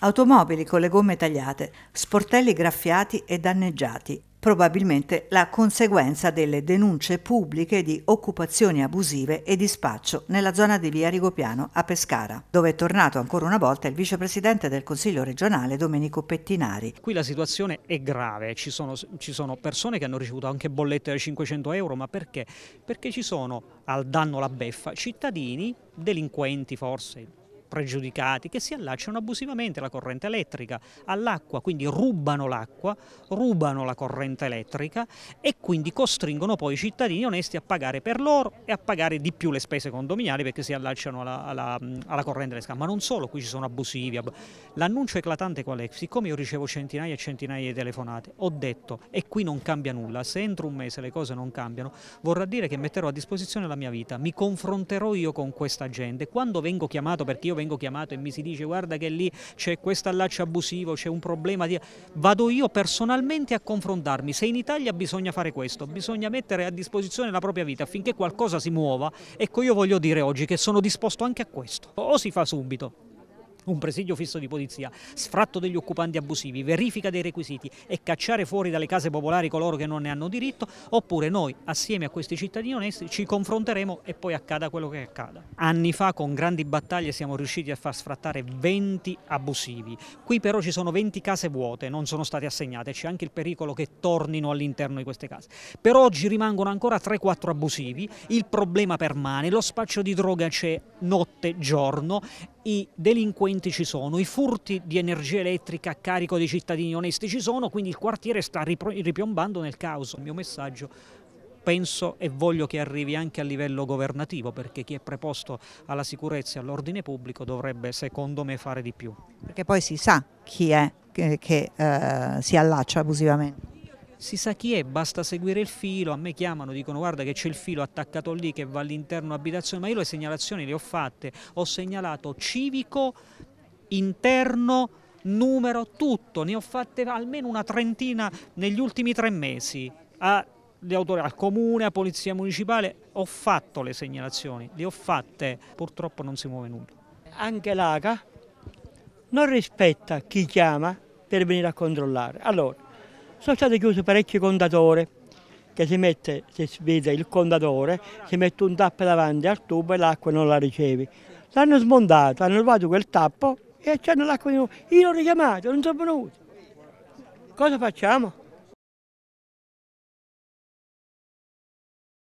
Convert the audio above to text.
Automobili con le gomme tagliate, sportelli graffiati e danneggiati, probabilmente la conseguenza delle denunce pubbliche di occupazioni abusive e di spaccio nella zona di via Rigopiano a Pescara, dove è tornato ancora una volta il vicepresidente del Consiglio regionale Domenico Pettinari. Qui la situazione è grave, ci sono, ci sono persone che hanno ricevuto anche bollette da 500 euro, ma perché? Perché ci sono al danno la beffa cittadini, delinquenti forse, pregiudicati che si allacciano abusivamente alla corrente elettrica, all'acqua, quindi rubano l'acqua, rubano la corrente elettrica e quindi costringono poi i cittadini onesti a pagare per loro e a pagare di più le spese condominiali perché si allacciano alla, alla, alla corrente elettrica. Ma non solo, qui ci sono abusivi. L'annuncio eclatante qual è? Siccome io ricevo centinaia e centinaia di telefonate, ho detto, e qui non cambia nulla, se entro un mese le cose non cambiano, vorrà dire che metterò a disposizione la mia vita, mi confronterò io con questa gente, quando vengo chiamato perché io vengo chiamato e mi si dice guarda che lì c'è questo allaccio abusivo, c'è un problema, di... vado io personalmente a confrontarmi, se in Italia bisogna fare questo, bisogna mettere a disposizione la propria vita affinché qualcosa si muova, ecco io voglio dire oggi che sono disposto anche a questo, o si fa subito un presidio fisso di polizia, sfratto degli occupanti abusivi, verifica dei requisiti e cacciare fuori dalle case popolari coloro che non ne hanno diritto, oppure noi assieme a questi cittadini onesti ci confronteremo e poi accada quello che accada. Anni fa con grandi battaglie siamo riusciti a far sfrattare 20 abusivi, qui però ci sono 20 case vuote, non sono state assegnate, c'è anche il pericolo che tornino all'interno di queste case. Per oggi rimangono ancora 3-4 abusivi, il problema permane, lo spaccio di droga c'è notte, giorno i delinquenti ci sono, i furti di energia elettrica a carico dei cittadini onesti ci sono, quindi il quartiere sta ripiombando nel caos. Il mio messaggio penso e voglio che arrivi anche a livello governativo perché chi è preposto alla sicurezza e all'ordine pubblico dovrebbe secondo me fare di più. Perché poi si sa chi è che, che eh, si allaccia abusivamente si sa chi è, basta seguire il filo, a me chiamano, dicono guarda che c'è il filo attaccato lì che va all'interno abitazione, ma io le segnalazioni le ho fatte, ho segnalato civico, interno, numero, tutto, ne ho fatte almeno una trentina negli ultimi tre mesi. alle A al comune, alla polizia municipale, ho fatto le segnalazioni, le ho fatte, purtroppo non si muove nulla. Anche l'ACA non rispetta chi chiama per venire a controllare. Allora, sono state chiuse parecchie contatori che si mette, se si vede il contatore, si mette un tappo davanti al tubo e l'acqua non la ricevi. L'hanno smontato, hanno rubato quel tappo e c'hanno l'acqua di nuovo. Io l'ho richiamato, non sono venuto. Cosa facciamo?